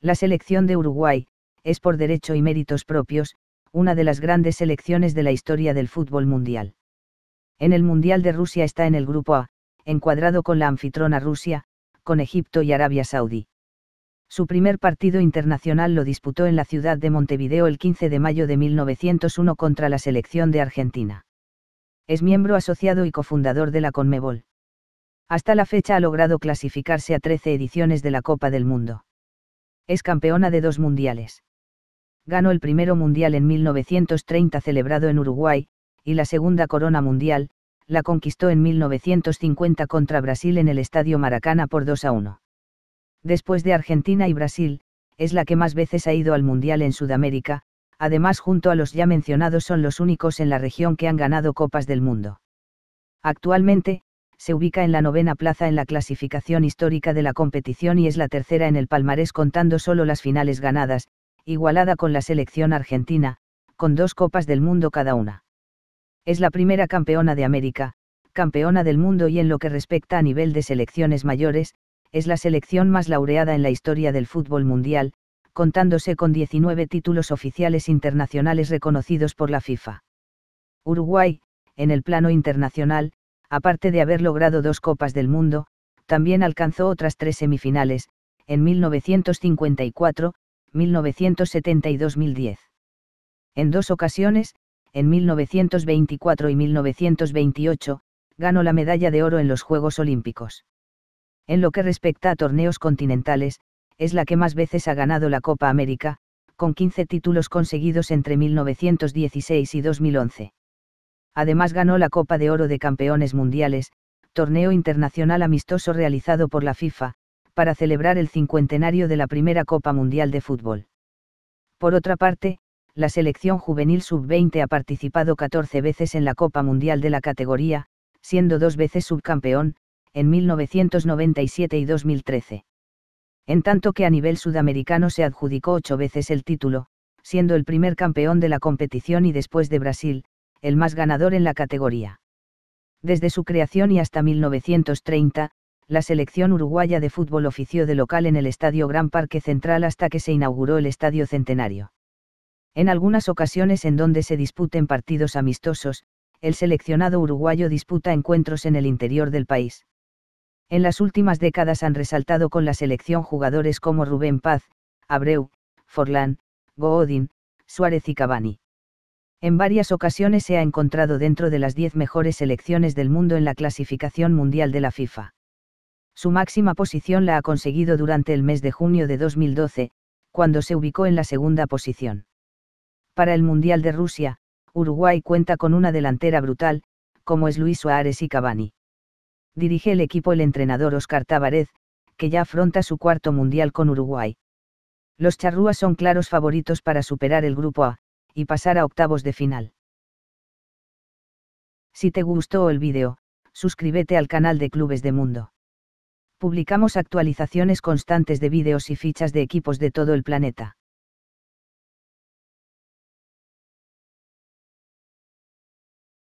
La selección de Uruguay, es por derecho y méritos propios, una de las grandes selecciones de la historia del fútbol mundial. En el Mundial de Rusia está en el Grupo A, encuadrado con la anfitrona Rusia, con Egipto y Arabia Saudí. Su primer partido internacional lo disputó en la ciudad de Montevideo el 15 de mayo de 1901 contra la selección de Argentina. Es miembro asociado y cofundador de la Conmebol. Hasta la fecha ha logrado clasificarse a 13 ediciones de la Copa del Mundo. Es campeona de dos mundiales. Ganó el primero mundial en 1930 celebrado en Uruguay, y la segunda corona mundial, la conquistó en 1950 contra Brasil en el Estadio Maracana por 2 a 1 después de Argentina y Brasil, es la que más veces ha ido al Mundial en Sudamérica, además junto a los ya mencionados son los únicos en la región que han ganado Copas del Mundo. Actualmente, se ubica en la novena plaza en la clasificación histórica de la competición y es la tercera en el palmarés contando solo las finales ganadas, igualada con la selección argentina, con dos Copas del Mundo cada una. Es la primera campeona de América, campeona del mundo y en lo que respecta a nivel de selecciones mayores, es la selección más laureada en la historia del fútbol mundial, contándose con 19 títulos oficiales internacionales reconocidos por la FIFA. Uruguay, en el plano internacional, aparte de haber logrado dos Copas del Mundo, también alcanzó otras tres semifinales, en 1954, 1972 y 2010. En dos ocasiones, en 1924 y 1928, ganó la medalla de oro en los Juegos Olímpicos. En lo que respecta a torneos continentales, es la que más veces ha ganado la Copa América, con 15 títulos conseguidos entre 1916 y 2011. Además ganó la Copa de Oro de Campeones Mundiales, torneo internacional amistoso realizado por la FIFA, para celebrar el cincuentenario de la primera Copa Mundial de Fútbol. Por otra parte, la selección juvenil sub-20 ha participado 14 veces en la Copa Mundial de la categoría, siendo dos veces subcampeón, en 1997 y 2013. En tanto que a nivel sudamericano se adjudicó ocho veces el título, siendo el primer campeón de la competición y después de Brasil, el más ganador en la categoría. Desde su creación y hasta 1930, la selección uruguaya de fútbol ofició de local en el Estadio Gran Parque Central hasta que se inauguró el Estadio Centenario. En algunas ocasiones en donde se disputen partidos amistosos, el seleccionado uruguayo disputa encuentros en el interior del país. En las últimas décadas han resaltado con la selección jugadores como Rubén Paz, Abreu, Forlán, Goodin, Suárez y Cavani. En varias ocasiones se ha encontrado dentro de las 10 mejores selecciones del mundo en la clasificación mundial de la FIFA. Su máxima posición la ha conseguido durante el mes de junio de 2012, cuando se ubicó en la segunda posición. Para el Mundial de Rusia, Uruguay cuenta con una delantera brutal, como es Luis Suárez y Cavani dirige el equipo el entrenador Oscar Tavares, que ya afronta su cuarto mundial con Uruguay. Los charrúas son claros favoritos para superar el grupo A, y pasar a octavos de final. Si te gustó el vídeo, suscríbete al canal de Clubes de Mundo. Publicamos actualizaciones constantes de vídeos y fichas de equipos de todo el planeta.